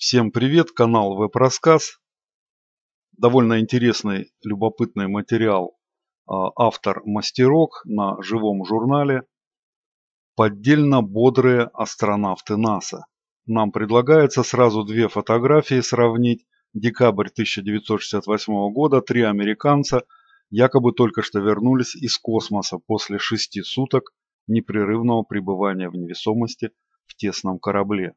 Всем привет, канал Веб-рассказ. Довольно интересный, любопытный материал. А, автор Мастерок на живом журнале. Поддельно бодрые астронавты НАСА. Нам предлагается сразу две фотографии сравнить. Декабрь 1968 года. Три американца якобы только что вернулись из космоса после шести суток непрерывного пребывания в невесомости в тесном корабле.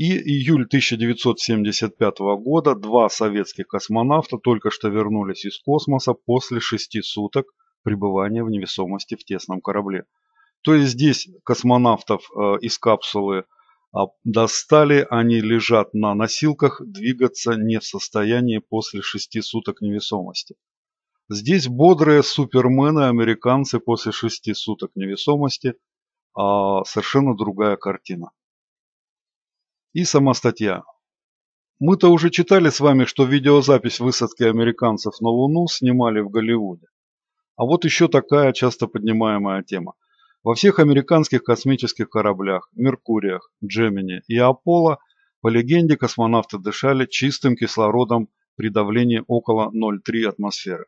И июль 1975 года два советских космонавта только что вернулись из космоса после шести суток пребывания в невесомости в тесном корабле. То есть здесь космонавтов э, из капсулы а, достали, они лежат на носилках, двигаться не в состоянии после шести суток невесомости. Здесь бодрые супермены, американцы после шести суток невесомости, а совершенно другая картина и сама статья. Мы-то уже читали с вами, что видеозапись высадки американцев на Луну снимали в Голливуде. А вот еще такая часто поднимаемая тема. Во всех американских космических кораблях, Меркуриях, Джемини и Аполло, по легенде, космонавты дышали чистым кислородом при давлении около 0,3 атмосферы.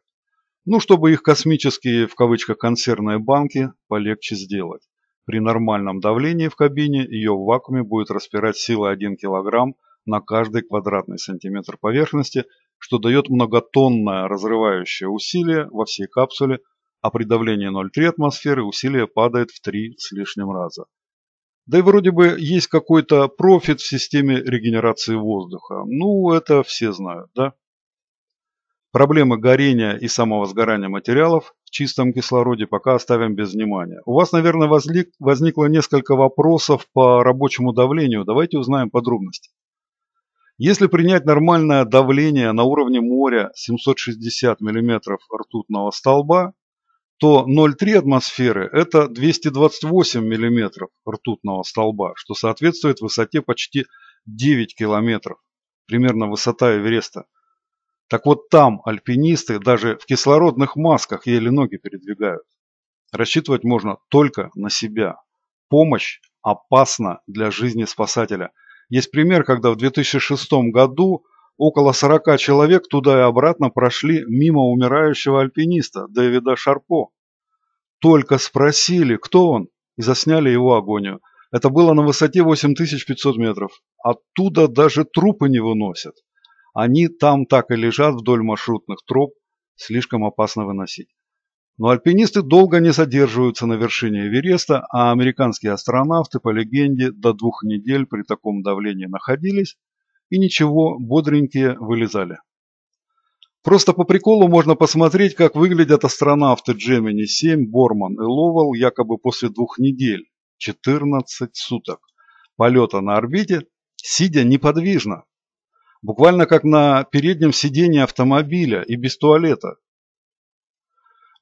Ну, чтобы их космические, в кавычках, консервные банки полегче сделать. При нормальном давлении в кабине ее в вакууме будет распирать сила 1 кг на каждый квадратный сантиметр поверхности, что дает многотонное разрывающее усилие во всей капсуле, а при давлении 0,3 атмосферы усилие падает в 3 с лишним раза. Да и вроде бы есть какой-то профит в системе регенерации воздуха. Ну, это все знают, да? Проблемы горения и самовозгорания материалов чистом кислороде пока оставим без внимания. У вас, наверное, возник, возникло несколько вопросов по рабочему давлению. Давайте узнаем подробности. Если принять нормальное давление на уровне моря 760 мм ртутного столба, то 0,3 атмосферы – это 228 мм ртутного столба, что соответствует высоте почти 9 километров, примерно высота Эвереста – так вот там альпинисты даже в кислородных масках еле ноги передвигают. Рассчитывать можно только на себя. Помощь опасна для жизни спасателя. Есть пример, когда в 2006 году около 40 человек туда и обратно прошли мимо умирающего альпиниста Дэвида Шарпо. Только спросили, кто он, и засняли его агонию. Это было на высоте 8500 метров. Оттуда даже трупы не выносят. Они там так и лежат вдоль маршрутных троп, слишком опасно выносить. Но альпинисты долго не задерживаются на вершине Эвереста, а американские астронавты, по легенде, до двух недель при таком давлении находились и ничего, бодренькие вылезали. Просто по приколу можно посмотреть, как выглядят астронавты Джемини 7, Борман и Ловел якобы после двух недель, 14 суток, полета на орбите, сидя неподвижно, буквально как на переднем сидении автомобиля и без туалета.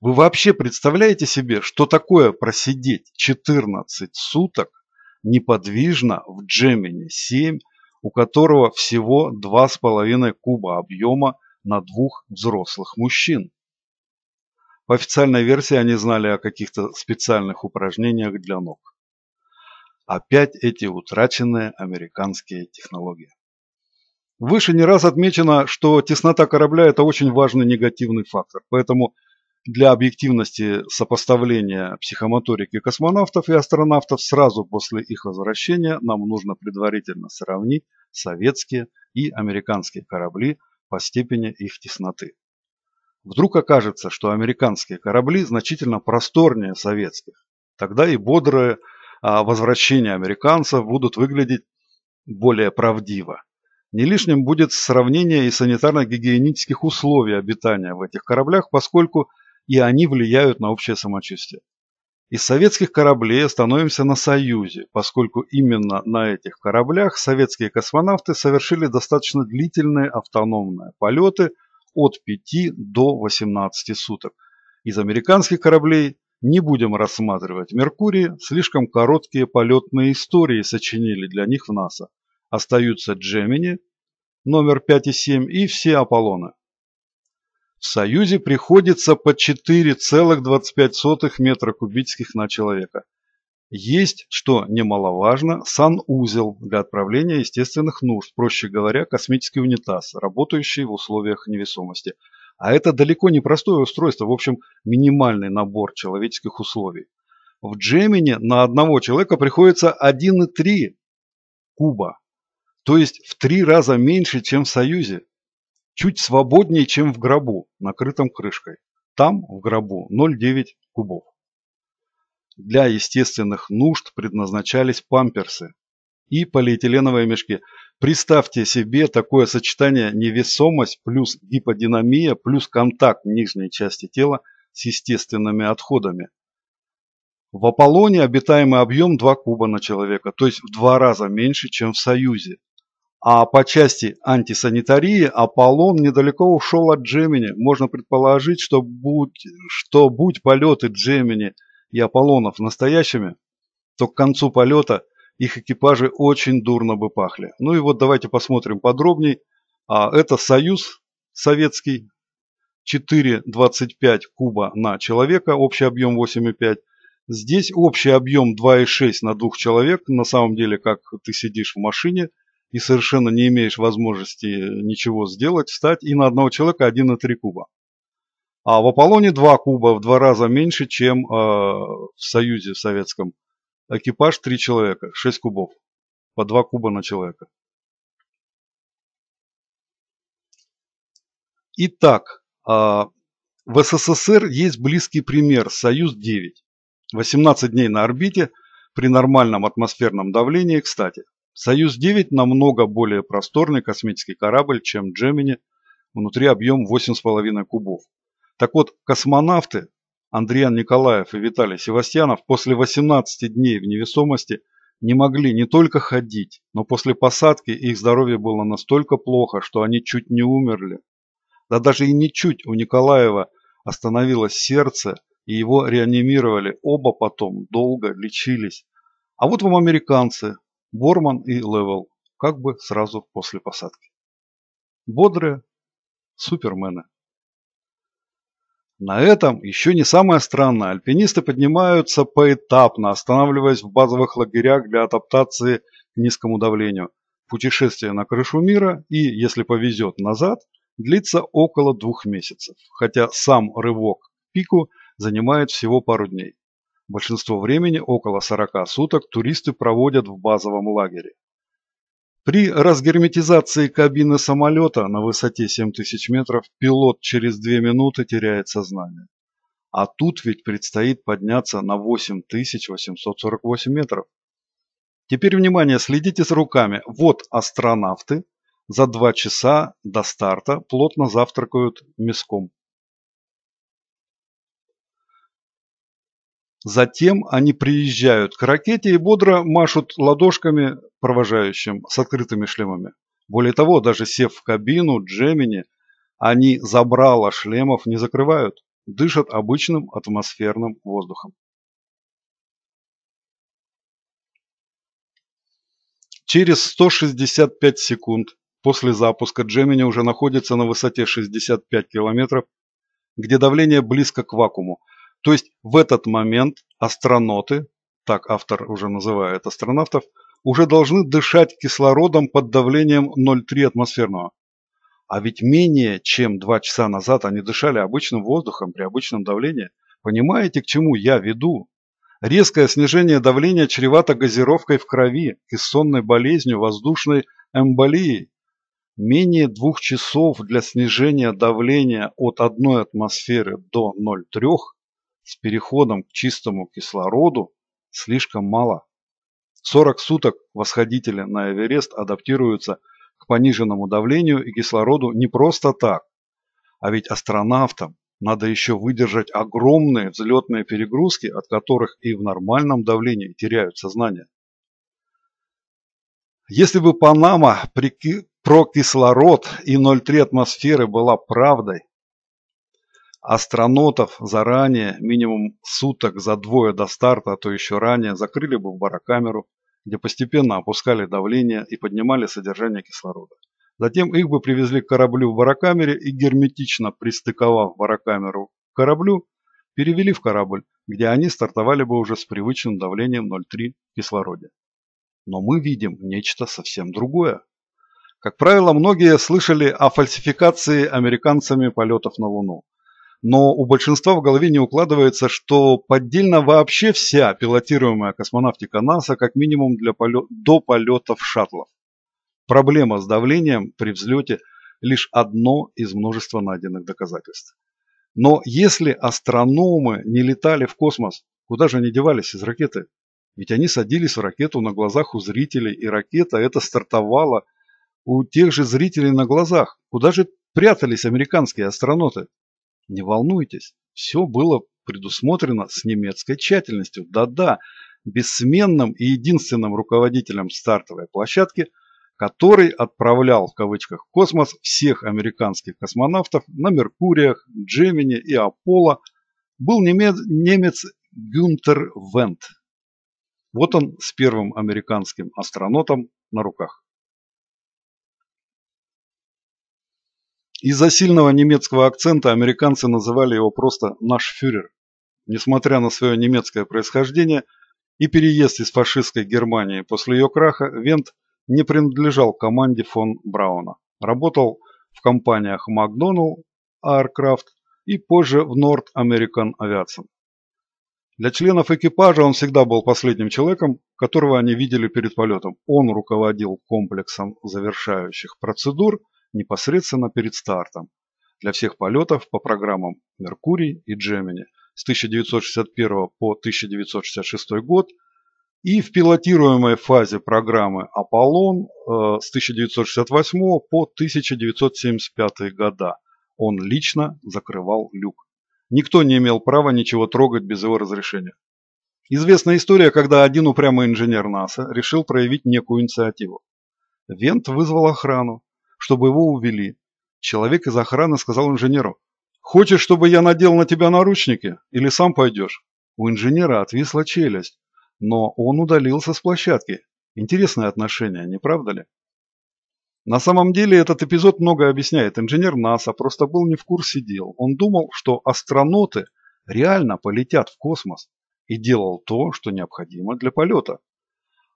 Вы вообще представляете себе, что такое просидеть 14 суток неподвижно в Джемине 7, у которого всего 2,5 куба объема на двух взрослых мужчин? По официальной версии они знали о каких-то специальных упражнениях для ног. Опять эти утраченные американские технологии. Выше не раз отмечено, что теснота корабля – это очень важный негативный фактор, поэтому для объективности сопоставления психомоторики космонавтов и астронавтов сразу после их возвращения нам нужно предварительно сравнить советские и американские корабли по степени их тесноты. Вдруг окажется, что американские корабли значительно просторнее советских. Тогда и бодрое а, возвращение американцев будут выглядеть более правдиво. Не лишним будет сравнение и санитарно-гигиенических условий обитания в этих кораблях, поскольку и они влияют на общее самочувствие. Из советских кораблей становимся на Союзе, поскольку именно на этих кораблях советские космонавты совершили достаточно длительные автономные полеты от 5 до 18 суток. Из американских кораблей не будем рассматривать Меркурий, слишком короткие полетные истории сочинили для них в НАСА остаются Джемини, номер 5 и 7, и все Аполлоны. В Союзе приходится по 4,25 метра кубических на человека. Есть, что немаловажно, санузел для отправления естественных нужд, проще говоря, космический унитаз, работающий в условиях невесомости. А это далеко не простое устройство, в общем, минимальный набор человеческих условий. В Джемине на одного человека приходится 1,3 куба то есть в три раза меньше, чем в Союзе. Чуть свободнее, чем в гробу, накрытом крышкой. Там, в гробу, 0,9 кубов. Для естественных нужд предназначались памперсы и полиэтиленовые мешки. Представьте себе такое сочетание невесомость плюс гиподинамия плюс контакт нижней части тела с естественными отходами. В Аполлоне обитаемый объем 2 куба на человека, то есть в два раза меньше, чем в Союзе. А по части антисанитарии Аполлон недалеко ушел от Джемини. Можно предположить, что будь, что будь полеты Джемини и Аполлонов настоящими, то к концу полета их экипажи очень дурно бы пахли. Ну и вот давайте посмотрим подробней. А это Союз советский, 4,25 куба на человека, общий объем 8,5. Здесь общий объем 2,6 на двух человек, на самом деле, как ты сидишь в машине – и совершенно не имеешь возможности ничего сделать, встать и на одного человека 1,3 куба. А в Аполлоне 2 куба в два раза меньше, чем э, в Союзе в Советском. Экипаж 3 человека, 6 кубов, по 2 куба на человека. Итак, э, в СССР есть близкий пример Союз-9. 18 дней на орбите, при нормальном атмосферном давлении, кстати – «Союз-9» намного более просторный космический корабль, чем «Джемини», внутри объем 8,5 кубов. Так вот, космонавты Андриан Николаев и Виталий Севастьянов после 18 дней в невесомости не могли не только ходить, но после посадки их здоровье было настолько плохо, что они чуть не умерли. Да даже и не чуть у Николаева остановилось сердце, и его реанимировали. Оба потом долго лечились. А вот вам американцы, Борман и Левел, как бы сразу после посадки. Бодрые супермены. На этом еще не самое странное. Альпинисты поднимаются поэтапно, останавливаясь в базовых лагерях для адаптации к низкому давлению. Путешествие на крышу мира и, если повезет, назад длится около двух месяцев, хотя сам рывок к пику занимает всего пару дней. Большинство времени, около 40 суток, туристы проводят в базовом лагере. При разгерметизации кабины самолета на высоте 7000 метров пилот через 2 минуты теряет сознание. А тут ведь предстоит подняться на 8848 метров. Теперь, внимание, следите с руками. Вот астронавты за 2 часа до старта плотно завтракают мяском. Затем они приезжают к ракете и бодро машут ладошками провожающим с открытыми шлемами. Более того, даже сев в кабину Джемини, они забрала шлемов не закрывают, дышат обычным атмосферным воздухом. Через 165 секунд после запуска Джемини уже находится на высоте 65 километров, где давление близко к вакууму – то есть в этот момент астроноты, так автор уже называет астронавтов, уже должны дышать кислородом под давлением 0,3 атмосферного. А ведь менее чем 2 часа назад они дышали обычным воздухом при обычном давлении. Понимаете, к чему я веду? Резкое снижение давления чревато газировкой в крови, кессонной болезнью, воздушной эмболией. Менее двух часов для снижения давления от одной атмосферы до 0,3 с переходом к чистому кислороду слишком мало. 40 суток восходители на Эверест адаптируются к пониженному давлению и кислороду не просто так, а ведь астронавтам надо еще выдержать огромные взлетные перегрузки, от которых и в нормальном давлении теряют сознание. Если бы Панама при... про кислород и 0,3 атмосферы была правдой, астронотов заранее, минимум суток за двое до старта, а то еще ранее, закрыли бы в барокамеру, где постепенно опускали давление и поднимали содержание кислорода. Затем их бы привезли к кораблю в барокамере и герметично пристыковав барокамеру к кораблю, перевели в корабль, где они стартовали бы уже с привычным давлением 0,3 кислороде. Но мы видим нечто совсем другое. Как правило, многие слышали о фальсификации американцами полетов на Луну но у большинства в голове не укладывается, что поддельно вообще вся пилотируемая космонавтика НАСА как минимум для полет, до полетов шаттлов. Проблема с давлением при взлете – лишь одно из множества найденных доказательств. Но если астрономы не летали в космос, куда же они девались из ракеты? Ведь они садились в ракету на глазах у зрителей, и ракета это стартовала у тех же зрителей на глазах. Куда же прятались американские астронauты? Не волнуйтесь, все было предусмотрено с немецкой тщательностью. Да-да, бессменным и единственным руководителем стартовой площадки, который отправлял в кавычках космос всех американских космонавтов на Меркуриях, Джемини и Аполло, был немец, немец Гюнтер Вент. Вот он с первым американским астронавтом на руках. Из-за сильного немецкого акцента американцы называли его просто «наш фюрер». Несмотря на свое немецкое происхождение и переезд из фашистской Германии после ее краха, Вент не принадлежал команде фон Брауна. Работал в компаниях Макдоналл, Aircraft и позже в North American Aviation. Для членов экипажа он всегда был последним человеком, которого они видели перед полетом. Он руководил комплексом завершающих процедур – непосредственно перед стартом для всех полетов по программам «Меркурий» и «Джемини» с 1961 по 1966 год и в пилотируемой фазе программы «Аполлон» э, с 1968 по 1975 года. Он лично закрывал люк. Никто не имел права ничего трогать без его разрешения. Известна история, когда один упрямый инженер НАСА решил проявить некую инициативу. Вент вызвал охрану, чтобы его увели. Человек из охраны сказал инженеру, «Хочешь, чтобы я надел на тебя наручники? Или сам пойдешь?» У инженера отвисла челюсть, но он удалился с площадки. Интересное отношение, не правда ли? На самом деле этот эпизод многое объясняет. Инженер НАСА просто был не в курсе дел. Он думал, что астронauты реально полетят в космос и делал то, что необходимо для полета.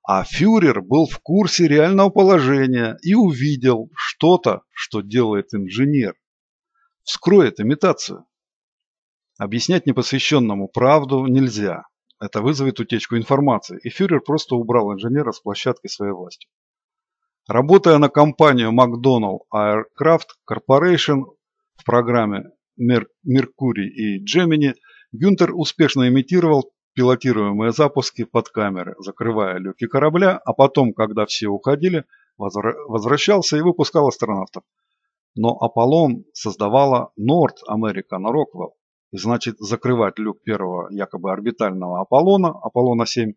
А фюрер был в курсе реального положения и увидел что-то, что делает инженер. Вскроет имитацию. Объяснять непосвященному правду нельзя. Это вызовет утечку информации, и фюрер просто убрал инженера с площадки своей власти. Работая на компанию McDonnell Aircraft Corporation в программе Mercury и Gemini, Гюнтер успешно имитировал пилотируемые запуски под камеры, закрывая люки корабля, а потом, когда все уходили, возвращался и выпускал астронавтов. Но Аполлон создавала North American Rockwell, и значит закрывать люк первого якобы орбитального Аполлона, Аполлона-7,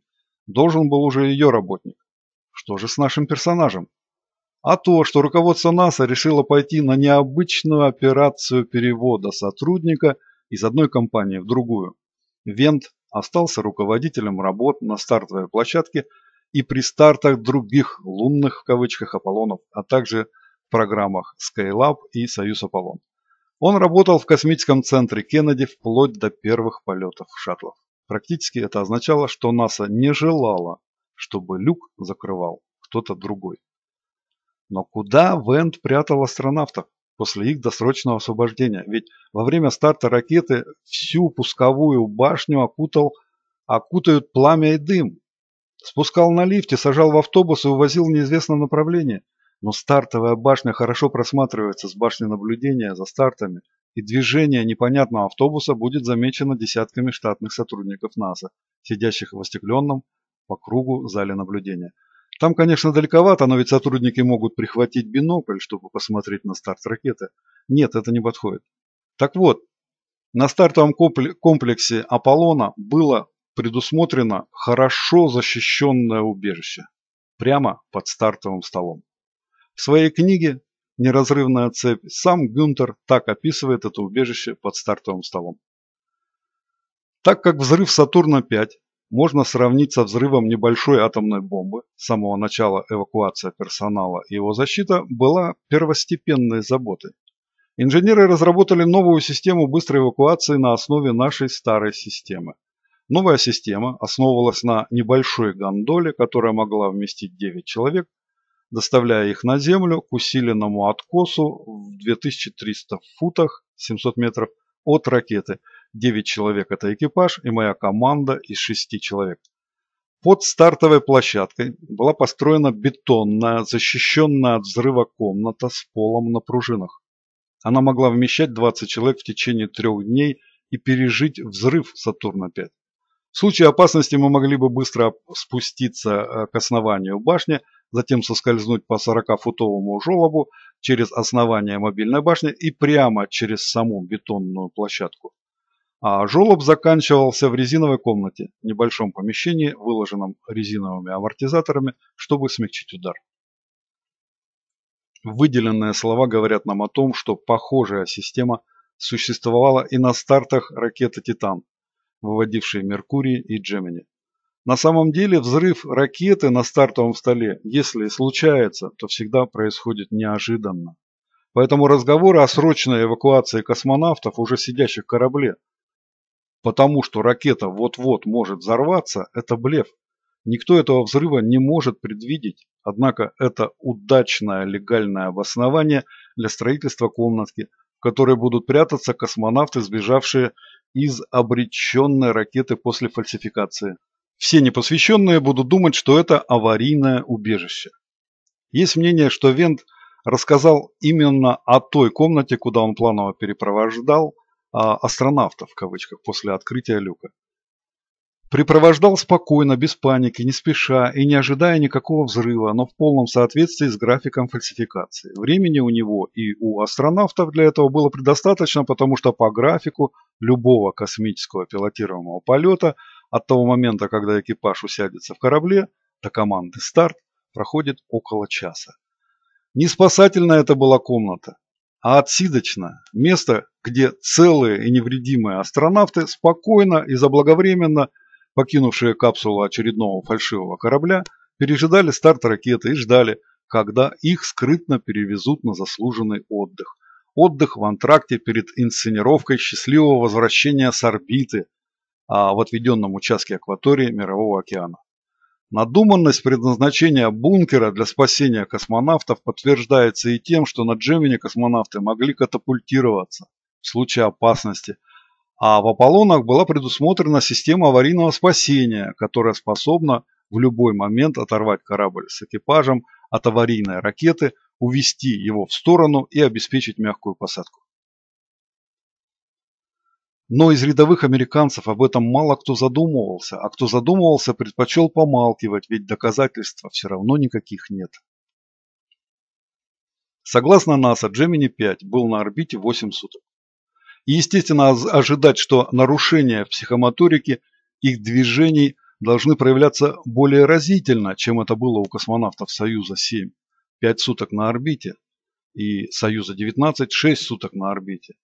должен был уже ее работник. Что же с нашим персонажем? А то, что руководство НАСА решило пойти на необычную операцию перевода сотрудника из одной компании в другую. Вент остался руководителем работ на стартовой площадке и при стартах других «лунных» в кавычках Аполлонов, а также в программах Skylab и Союз Аполлон. Он работал в космическом центре Кеннеди вплоть до первых полетов шаттлов. Практически это означало, что НАСА не желала, чтобы люк закрывал кто-то другой. Но куда Вент прятал астронавтов? после их досрочного освобождения. Ведь во время старта ракеты всю пусковую башню окутал, окутают пламя и дым. Спускал на лифте, сажал в автобус и увозил в неизвестном направлении. Но стартовая башня хорошо просматривается с башни наблюдения за стартами, и движение непонятного автобуса будет замечено десятками штатных сотрудников НАСА, сидящих в остекленном по кругу зале наблюдения. Там, конечно, далековато, но ведь сотрудники могут прихватить бинокль, чтобы посмотреть на старт ракеты. Нет, это не подходит. Так вот, на стартовом комплексе Аполлона было предусмотрено хорошо защищенное убежище. Прямо под стартовым столом. В своей книге «Неразрывная цепь» сам Гюнтер так описывает это убежище под стартовым столом. Так как взрыв Сатурна-5 можно сравнить со взрывом небольшой атомной бомбы. С самого начала эвакуация персонала и его защита была первостепенной заботой. Инженеры разработали новую систему быстрой эвакуации на основе нашей старой системы. Новая система основывалась на небольшой гондоле, которая могла вместить 9 человек, доставляя их на Землю к усиленному откосу в 2300 футах 700 метров от ракеты – 9 человек – это экипаж и моя команда из 6 человек. Под стартовой площадкой была построена бетонная, защищенная от взрыва комната с полом на пружинах. Она могла вмещать 20 человек в течение трех дней и пережить взрыв Сатурна-5. В случае опасности мы могли бы быстро спуститься э, к основанию башни, затем соскользнуть по 40-футовому желобу через основание мобильной башни и прямо через саму бетонную площадку. А жолоб заканчивался в резиновой комнате, небольшом помещении, выложенном резиновыми амортизаторами, чтобы смягчить удар. Выделенные слова говорят нам о том, что похожая система существовала и на стартах ракеты «Титан», выводившей «Меркурий» и «Джемини». На самом деле взрыв ракеты на стартовом столе, если и случается, то всегда происходит неожиданно. Поэтому разговоры о срочной эвакуации космонавтов, уже сидящих в корабле, потому что ракета вот-вот может взорваться, это блеф. Никто этого взрыва не может предвидеть, однако это удачное легальное обоснование для строительства комнатки, в которой будут прятаться космонавты, сбежавшие из обреченной ракеты после фальсификации. Все непосвященные будут думать, что это аварийное убежище. Есть мнение, что Вент рассказал именно о той комнате, куда он планово перепровождал – а, астронавта, в кавычках, после открытия люка. Припровождал спокойно, без паники, не спеша и не ожидая никакого взрыва, но в полном соответствии с графиком фальсификации. Времени у него и у астронавтов для этого было предостаточно, потому что по графику любого космического пилотируемого полета от того момента, когда экипаж усядется в корабле, до команды «Старт» проходит около часа. Не спасательная это была комната а отсидочно. Место, где целые и невредимые астронавты спокойно и заблаговременно, покинувшие капсулу очередного фальшивого корабля, пережидали старт ракеты и ждали, когда их скрытно перевезут на заслуженный отдых. Отдых в антракте перед инсценировкой счастливого возвращения с орбиты а в отведенном участке акватории Мирового океана. Надуманность предназначения бункера для спасения космонавтов подтверждается и тем, что на Джемине космонавты могли катапультироваться в случае опасности, а в Аполлонах была предусмотрена система аварийного спасения, которая способна в любой момент оторвать корабль с экипажем от аварийной ракеты, увести его в сторону и обеспечить мягкую посадку. Но из рядовых американцев об этом мало кто задумывался, а кто задумывался, предпочел помалкивать, ведь доказательства все равно никаких нет. Согласно НАСА, Джемини-5 был на орбите 8 суток. И естественно ожидать, что нарушения в психомоторике их движений должны проявляться более разительно, чем это было у космонавтов Союза-7. 5 суток на орбите и Союза-19 6 суток на орбите,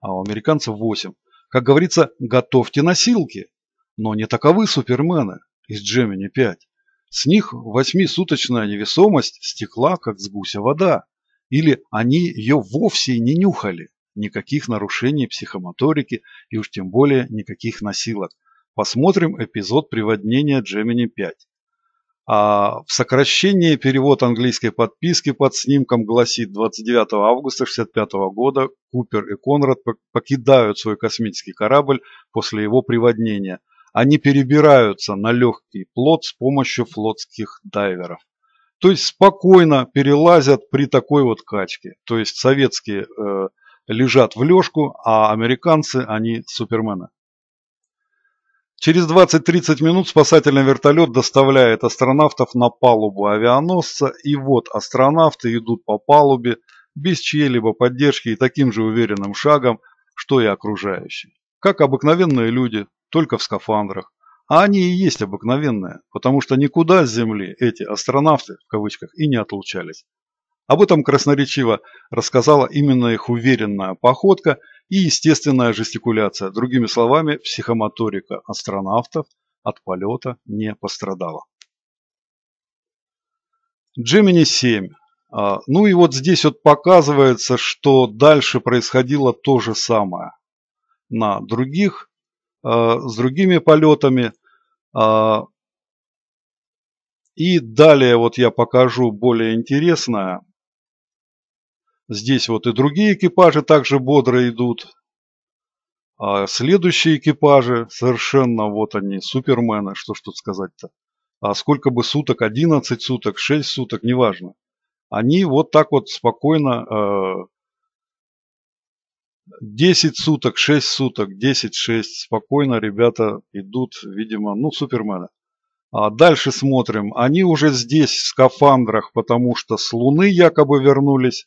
а у американцев 8. Как говорится, готовьте носилки. Но не таковы супермены из Джемини 5. С них восьмисуточная невесомость стекла, как с гуся вода. Или они ее вовсе не нюхали. Никаких нарушений психомоторики и уж тем более никаких носилок. Посмотрим эпизод приводнения Джемини 5. А в сокращении перевод английской подписки под снимком гласит 29 августа 1965 года Купер и Конрад покидают свой космический корабль после его приводнения. Они перебираются на легкий плот с помощью флотских дайверов. То есть спокойно перелазят при такой вот качке. То есть советские э, лежат в лёжку, а американцы, они супермены. Через 20-30 минут спасательный вертолет доставляет астронавтов на палубу авианосца, и вот астронавты идут по палубе без чьей-либо поддержки и таким же уверенным шагом, что и окружающие. Как обыкновенные люди, только в скафандрах. А они и есть обыкновенные, потому что никуда с Земли эти астронавты, в кавычках, и не отлучались. Об этом красноречиво рассказала именно их уверенная походка – и естественная жестикуляция, другими словами, психомоторика астронавтов от полета не пострадала. Gemini 7. А, ну и вот здесь вот показывается, что дальше происходило то же самое на других, а, с другими полетами. А, и далее вот я покажу более интересное. Здесь вот и другие экипажи также бодро идут. А следующие экипажи совершенно, вот они, супермены, что ж тут сказать-то. А сколько бы суток, 11 суток, 6 суток, неважно. Они вот так вот спокойно, э, 10 суток, 6 суток, 10-6, спокойно ребята идут, видимо, ну, супермены. А дальше смотрим. Они уже здесь в скафандрах, потому что с Луны якобы вернулись.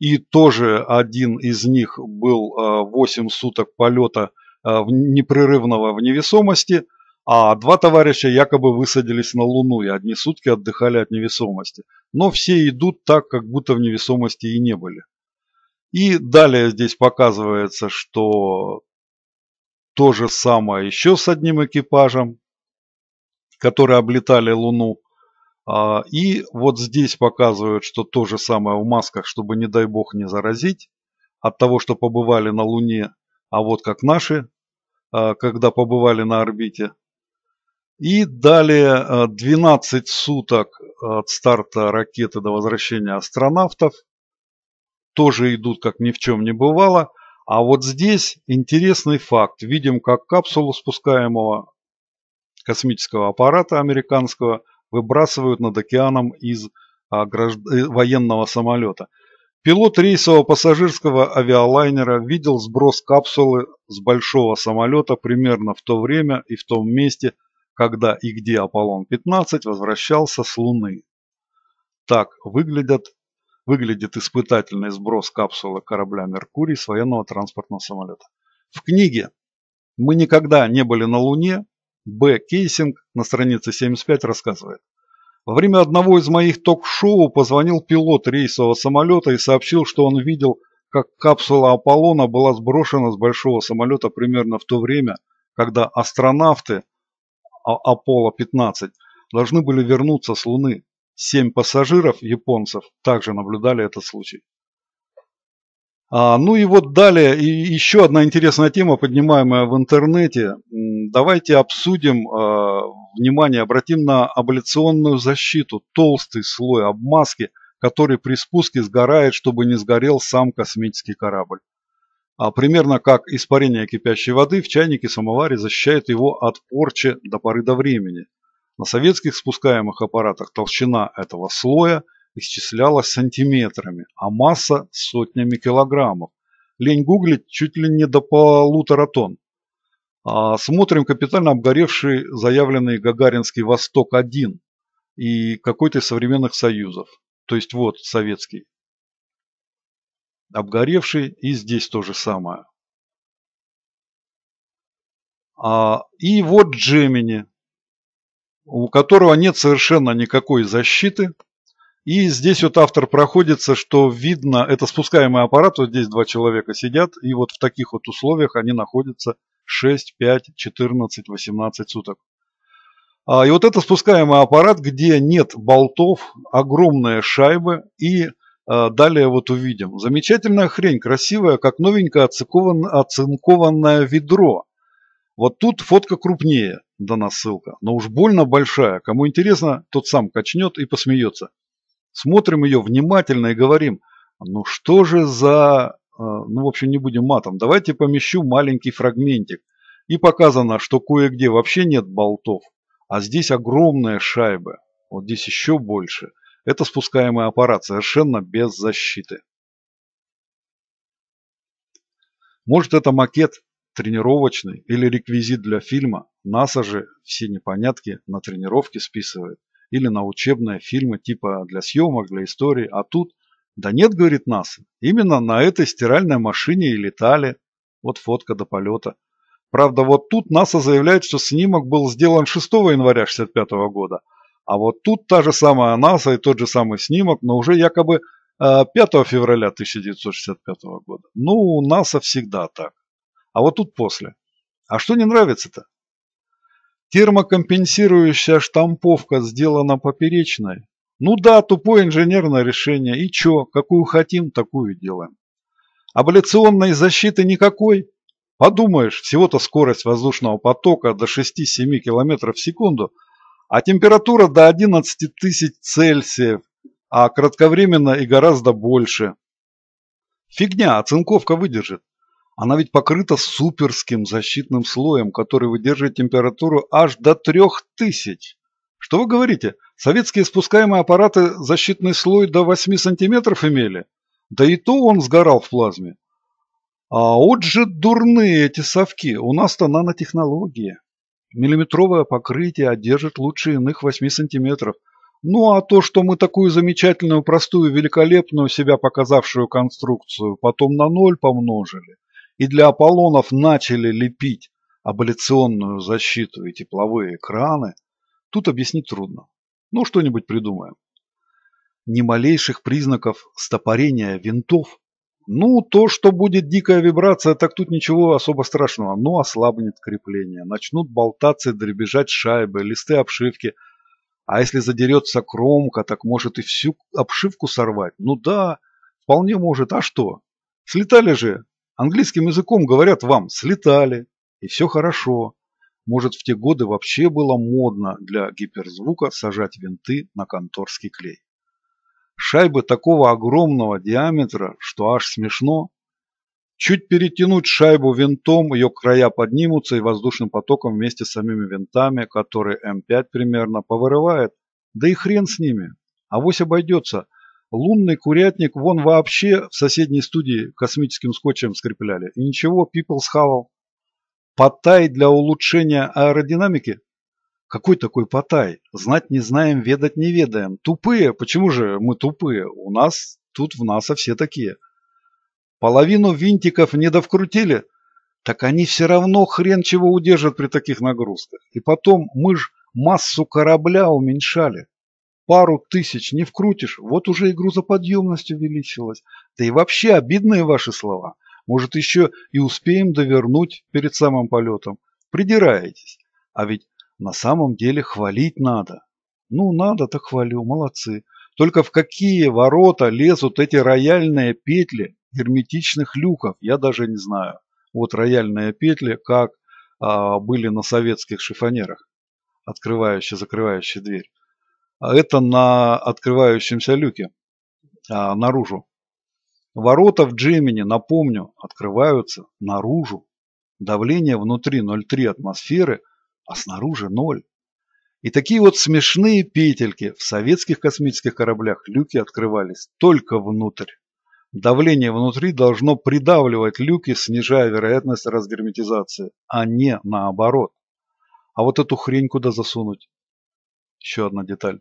И тоже один из них был 8 а, суток полета а, непрерывного в невесомости, а два товарища якобы высадились на Луну и одни сутки отдыхали от невесомости. Но все идут так, как будто в невесомости и не были. И далее здесь показывается, что то же самое еще с одним экипажем, которые облетали Луну. А, и вот здесь показывают, что то же самое в масках, чтобы не дай бог не заразить от того, что побывали на Луне, а вот как наши, а, когда побывали на орбите. И далее 12 а, суток от старта ракеты до возвращения астронавтов. Тоже идут, как ни в чем не бывало. А вот здесь интересный факт. Видим, как капсулу спускаемого космического аппарата американского выбрасывают над океаном из а, гражд... Э, военного самолета. Пилот рейсового пассажирского авиалайнера видел сброс капсулы с большого самолета примерно в то время и в том месте, когда и где Аполлон-15 возвращался с Луны. Так выглядят, выглядит испытательный сброс капсулы корабля «Меркурий» с военного транспортного самолета. В книге «Мы никогда не были на Луне» Б. Кейсинг на странице 75 рассказывает. Во время одного из моих ток-шоу позвонил пилот рейсового самолета и сообщил, что он видел, как капсула Аполлона была сброшена с большого самолета примерно в то время, когда астронавты «А-, Аполло-15 должны были вернуться с Луны. Семь пассажиров, японцев, также наблюдали этот случай. А, ну и вот далее, и еще одна интересная тема, поднимаемая в интернете. Давайте обсудим, а, внимание, обратим на абляционную защиту, толстый слой обмазки, который при спуске сгорает, чтобы не сгорел сам космический корабль. А примерно как испарение кипящей воды в чайнике-самоваре защищает его от порчи до поры до времени. На советских спускаемых аппаратах толщина этого слоя – исчислялась сантиметрами, а масса – сотнями килограммов. Лень гуглить чуть ли не до полутора тонн. А смотрим капитально обгоревший заявленный Гагаринский «Восток-1» и какой-то из современных союзов. То есть вот, советский. Обгоревший и здесь то же самое. А, и вот Джемини, у которого нет совершенно никакой защиты – и здесь вот автор проходится, что видно, это спускаемый аппарат, вот здесь два человека сидят, и вот в таких вот условиях они находятся 6, 5, 14, 18 суток. А И вот это спускаемый аппарат, где нет болтов, огромные шайбы и а, далее вот увидим. Замечательная хрень, красивая, как новенькое оцинкованное ведро. Вот тут фотка крупнее дана ссылка, но уж больно большая. Кому интересно, тот сам качнет и посмеется смотрим ее внимательно и говорим, ну что же за... Э, ну, в общем, не будем матом. Давайте помещу маленький фрагментик. И показано, что кое-где вообще нет болтов, а здесь огромные шайбы. Вот здесь еще больше. Это спускаемый аппарат, совершенно без защиты. Может, это макет тренировочный или реквизит для фильма. НАСА же все непонятки на тренировке списывает или на учебные фильмы типа для съемок, для истории, а тут «Да нет, — говорит НАСА, — именно на этой стиральной машине и летали». Вот фотка до полета. Правда, вот тут НАСА заявляет, что снимок был сделан 6 января 1965 года, а вот тут та же самая НАСА и тот же самый снимок, но уже якобы 5 э, февраля 1965 года. Ну, у НАСА всегда так. А вот тут после. А что не нравится-то? Термокомпенсирующая штамповка сделана поперечной. Ну да, тупое инженерное решение. И чё, какую хотим, такую делаем. Абляционной защиты никакой. Подумаешь, всего-то скорость воздушного потока до 6-7 км в секунду, а температура до 11 тысяч Цельсиев, а кратковременно и гораздо больше. Фигня, оцинковка выдержит. Она ведь покрыта суперским защитным слоем, который выдерживает температуру аж до 3000. Что вы говорите, советские спускаемые аппараты защитный слой до 8 сантиметров имели? Да и то он сгорал в плазме. А вот же дурные эти совки, у нас-то нанотехнологии. Миллиметровое покрытие одержит лучше иных 8 сантиметров. Ну а то, что мы такую замечательную, простую, великолепную себя показавшую конструкцию потом на ноль помножили, и для Аполлонов начали лепить абляционную защиту и тепловые экраны, тут объяснить трудно. Ну, что-нибудь придумаем. Ни малейших признаков стопорения винтов. Ну, то, что будет дикая вибрация, так тут ничего особо страшного. Но ну, ослабнет крепление, начнут болтаться и дребезжать шайбы, листы обшивки. А если задерется кромка, так может и всю обшивку сорвать. Ну да, вполне может. А что? Слетали же Английским языком говорят вам «слетали» и все хорошо. Может, в те годы вообще было модно для гиперзвука сажать винты на конторский клей. Шайбы такого огромного диаметра, что аж смешно. Чуть перетянуть шайбу винтом, ее края поднимутся и воздушным потоком вместе с самими винтами, которые М5 эм примерно повырывает. Да и хрен с ними. Авось обойдется – Лунный курятник вон вообще в соседней студии космическим скотчем скрепляли. И ничего, Пипл схавал. Потай для улучшения аэродинамики? Какой такой потай? Знать не знаем, ведать не ведаем. Тупые? Почему же мы тупые? У нас, тут в НАСА все такие. Половину винтиков не довкрутили? Так они все равно хрен чего удержат при таких нагрузках. И потом мы ж массу корабля уменьшали пару тысяч не вкрутишь, вот уже и грузоподъемность увеличилась. Да и вообще обидные ваши слова. Может, еще и успеем довернуть перед самым полетом. Придираетесь. А ведь на самом деле хвалить надо. Ну, надо, так хвалю, молодцы. Только в какие ворота лезут эти рояльные петли герметичных люков, я даже не знаю. Вот рояльные петли, как а, были на советских шифонерах, открывающие-закрывающие дверь. А это на открывающемся люке а, наружу. Ворота в Джемине, напомню, открываются наружу. Давление внутри 0,3 атмосферы, а снаружи 0. И такие вот смешные петельки в советских космических кораблях люки открывались только внутрь. Давление внутри должно придавливать люки, снижая вероятность разгерметизации, а не наоборот. А вот эту хрень куда засунуть? Еще одна деталь.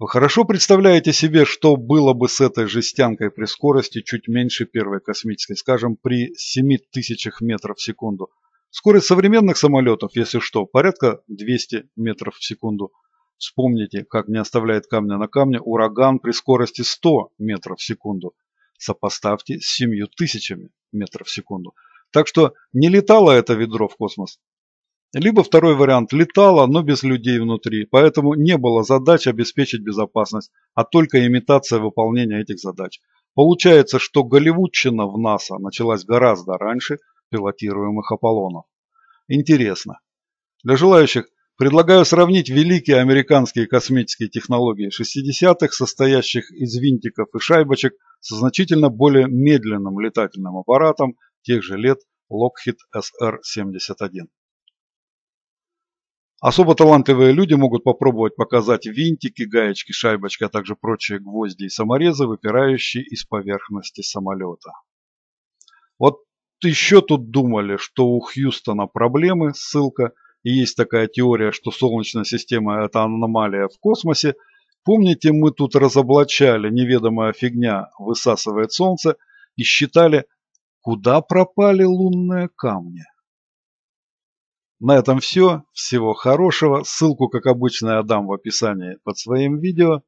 Вы хорошо представляете себе, что было бы с этой жестянкой при скорости чуть меньше первой космической, скажем, при 7000 метров в секунду. Скорость современных самолетов, если что, порядка 200 метров в секунду. Вспомните, как не оставляет камня на камне ураган при скорости 100 метров в секунду. Сопоставьте с 7000 метров в секунду. Так что не летало это ведро в космос, либо второй вариант – летала, но без людей внутри, поэтому не было задач обеспечить безопасность, а только имитация выполнения этих задач. Получается, что голливудщина в НАСА началась гораздо раньше пилотируемых Аполлонов. Интересно. Для желающих предлагаю сравнить великие американские космические технологии 60-х, состоящих из винтиков и шайбочек, со значительно более медленным летательным аппаратом тех же лет Lockheed SR-71. Особо талантливые люди могут попробовать показать винтики, гаечки, шайбочки, а также прочие гвозди и саморезы, выпирающие из поверхности самолета. Вот еще тут думали, что у Хьюстона проблемы, ссылка, и есть такая теория, что Солнечная система – это аномалия в космосе. Помните, мы тут разоблачали неведомая фигня высасывает Солнце и считали, куда пропали лунные камни. На этом все. Всего хорошего. Ссылку, как обычно, я дам в описании под своим видео.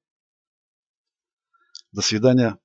До свидания.